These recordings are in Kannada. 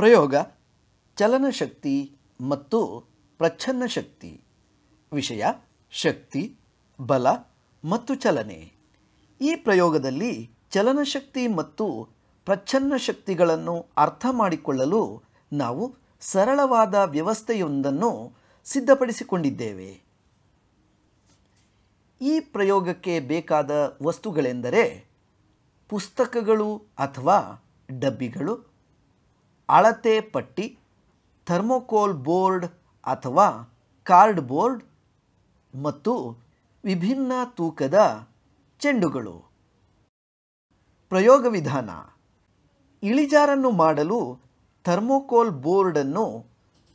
ಪ್ರಯೋಗ ಚಲನಶಕ್ತಿ ಮತ್ತು ಪ್ರಚ್ಛನ್ನ ಶಕ್ತಿ ವಿಷಯ ಶಕ್ತಿ ಬಲ ಮತ್ತು ಚಲನೆ ಈ ಪ್ರಯೋಗದಲ್ಲಿ ಚಲನಶಕ್ತಿ ಮತ್ತು ಪ್ರಚ್ಛನ್ನ ಶಕ್ತಿಗಳನ್ನು ಅರ್ಥ ಮಾಡಿಕೊಳ್ಳಲು ನಾವು ಸರಳವಾದ ವ್ಯವಸ್ಥೆಯೊಂದನ್ನು ಸಿದ್ಧಪಡಿಸಿಕೊಂಡಿದ್ದೇವೆ ಈ ಪ್ರಯೋಗಕ್ಕೆ ಬೇಕಾದ ವಸ್ತುಗಳೆಂದರೆ ಪುಸ್ತಕಗಳು ಅಥವಾ ಡಬ್ಬಿಗಳು ಅಳತೆ ಪಟ್ಟಿ ಥರ್ಮೋಕೋಲ್ ಬೋರ್ಡ್ ಅಥವಾ ಕಾರ್ಡ್ ಬೋರ್ಡ್ ಮತ್ತು ವಿಭಿನ್ನ ತೂಕದ ಚೆಂಡುಗಳು ಪ್ರಯೋಗ ವಿಧಾನ ಇಳಿಜಾರನ್ನು ಮಾಡಲು ಥರ್ಮೋಕೋಲ್ ಬೋರ್ಡನ್ನು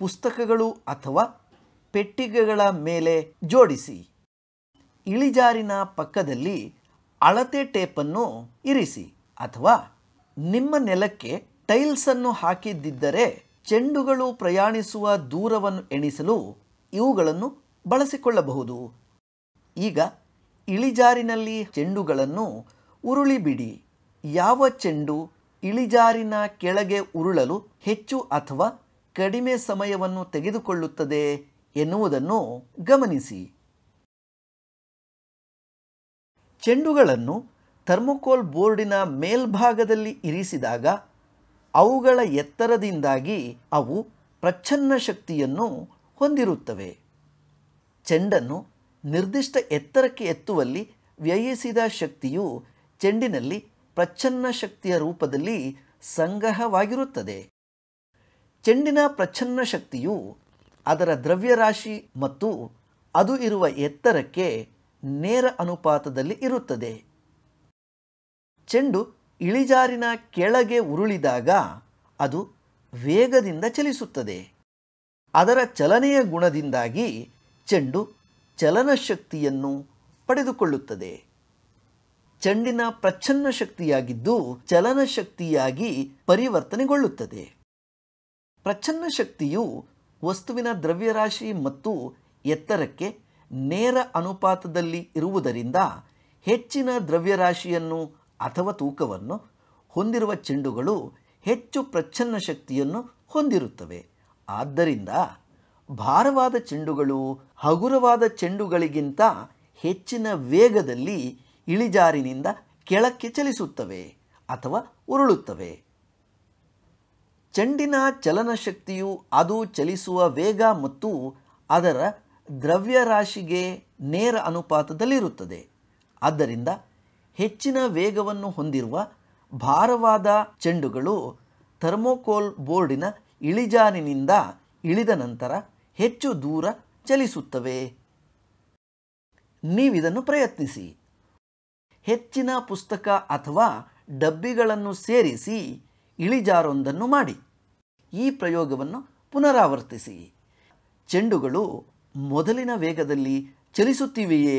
ಪುಸ್ತಕಗಳು ಅಥವಾ ಪೆಟ್ಟಿಗೆಗಳ ಮೇಲೆ ಜೋಡಿಸಿ ಇಳಿಜಾರಿನ ಪಕ್ಕದಲ್ಲಿ ಅಳತೆ ಟೇಪನ್ನು ಇರಿಸಿ ಅಥವಾ ನಿಮ್ಮ ನೆಲಕ್ಕೆ ಟೈಲ್ಸನ್ನು ಹಾಕಿದ್ದರೆ ಚೆಂಡುಗಳು ಪ್ರಯಾಣಿಸುವ ದೂರವನ್ನು ಎಣಿಸಲು ಇವುಗಳನ್ನು ಬಳಸಿಕೊಳ್ಳಬಹುದು ಈಗ ಇಳಿಜಾರಿನಲ್ಲಿ ಚೆಂಡುಗಳನ್ನು ಉರುಳಿಬಿಡಿ ಯಾವ ಚೆಂಡು ಇಳಿಜಾರಿನ ಕೆಳಗೆ ಉರುಳಲು ಹೆಚ್ಚು ಅಥವಾ ಕಡಿಮೆ ಸಮಯವನ್ನು ತೆಗೆದುಕೊಳ್ಳುತ್ತದೆ ಎನ್ನುವುದನ್ನು ಗಮನಿಸಿ ಚೆಂಡುಗಳನ್ನು ಥರ್ಮೋಕೋಲ್ ಬೋರ್ಡಿನ ಮೇಲ್ಭಾಗದಲ್ಲಿ ಇರಿಸಿದಾಗ ಅವುಗಳ ಎತ್ತರದಿಂದಾಗಿ ಅವು ಪ್ರಚ್ಛನ್ನ ಶಕ್ತಿಯನ್ನು ಹೊಂದಿರುತ್ತವೆ ಚೆಂಡನ್ನು ನಿರ್ದಿಷ್ಟ ಎತ್ತರಕ್ಕೆ ಎತ್ತುವಲ್ಲಿ ವ್ಯಯಿಸಿದ ಶಕ್ತಿಯು ಚೆಂಡಿನಲ್ಲಿ ಪ್ರಚ್ಛನ್ನ ಶಕ್ತಿಯ ರೂಪದಲ್ಲಿ ಸಂಗ್ರಹವಾಗಿರುತ್ತದೆ ಚೆಂಡಿನ ಪ್ರಚ್ಛನ್ನ ಶಕ್ತಿಯು ಅದರ ದ್ರವ್ಯರಾಶಿ ಮತ್ತು ಅದು ಇರುವ ಎತ್ತರಕ್ಕೆ ನೇರ ಅನುಪಾತದಲ್ಲಿ ಇರುತ್ತದೆ ಚೆಂಡು ಇಳಿಜಾರಿನ ಕೆಳಗೆ ಉರುಳಿದಾಗ ಅದು ವೇಗದಿಂದ ಚಲಿಸುತ್ತದೆ ಅದರ ಚಲನೆಯ ಗುಣದಿಂದಾಗಿ ಚೆಂಡು ಚಲನಶಕ್ತಿಯನ್ನು ಪಡೆದುಕೊಳ್ಳುತ್ತದೆ ಚೆಂಡಿನ ಪ್ರಚ್ಛನ್ನ ಶಕ್ತಿಯಾಗಿದ್ದು ಚಲನಶಕ್ತಿಯಾಗಿ ಪರಿವರ್ತನೆಗೊಳ್ಳುತ್ತದೆ ಪ್ರಚ್ಛನ್ನ ಶಕ್ತಿಯು ವಸ್ತುವಿನ ದ್ರವ್ಯರಾಶಿ ಮತ್ತು ಎತ್ತರಕ್ಕೆ ನೇರ ಅನುಪಾತದಲ್ಲಿ ಇರುವುದರಿಂದ ಹೆಚ್ಚಿನ ದ್ರವ್ಯರಾಶಿಯನ್ನು ಅಥವಾ ತೂಕವನ್ನು ಹೊಂದಿರುವ ಚೆಂಡುಗಳು ಹೆಚ್ಚು ಪ್ರಚ್ಛನ್ನ ಶಕ್ತಿಯನ್ನು ಹೊಂದಿರುತ್ತವೆ ಆದ್ದರಿಂದ ಭಾರವಾದ ಚೆಂಡುಗಳು ಹಗುರವಾದ ಚೆಂಡುಗಳಿಗಿಂತ ಹೆಚ್ಚಿನ ವೇಗದಲ್ಲಿ ಇಳಿಜಾರಿನಿಂದ ಕೆಳಕ್ಕೆ ಚಲಿಸುತ್ತವೆ ಅಥವಾ ಉರುಳುತ್ತವೆ ಚೆಂಡಿನ ಚಲನಶಕ್ತಿಯು ಅದು ಚಲಿಸುವ ವೇಗ ಮತ್ತು ಅದರ ದ್ರವ್ಯರಾಶಿಗೆ ನೇರ ಅನುಪಾತದಲ್ಲಿರುತ್ತದೆ ಆದ್ದರಿಂದ ಹೆಚ್ಚಿನ ವೇಗವನ್ನು ಹೊಂದಿರುವ ಭಾರವಾದ ಚೆಂಡುಗಳು ಥರ್ಮೋಕೋಲ್ ಬೋರ್ಡಿನ ಇಳಿಜಾರಿನಿಂದ ಇಳಿದ ನಂತರ ಹೆಚ್ಚು ದೂರ ಚಲಿಸುತ್ತವೆ ನೀವಿದನ್ನು ಪ್ರಯತ್ನಿಸಿ ಹೆಚ್ಚಿನ ಪುಸ್ತಕ ಅಥವಾ ಡಬ್ಬಿಗಳನ್ನು ಸೇರಿಸಿ ಇಳಿಜಾರೊಂದನ್ನು ಮಾಡಿ ಈ ಪ್ರಯೋಗವನ್ನು ಪುನರಾವರ್ತಿಸಿ ಚೆಂಡುಗಳು ಮೊದಲಿನ ವೇಗದಲ್ಲಿ ಚಲಿಸುತ್ತಿವೆಯೇ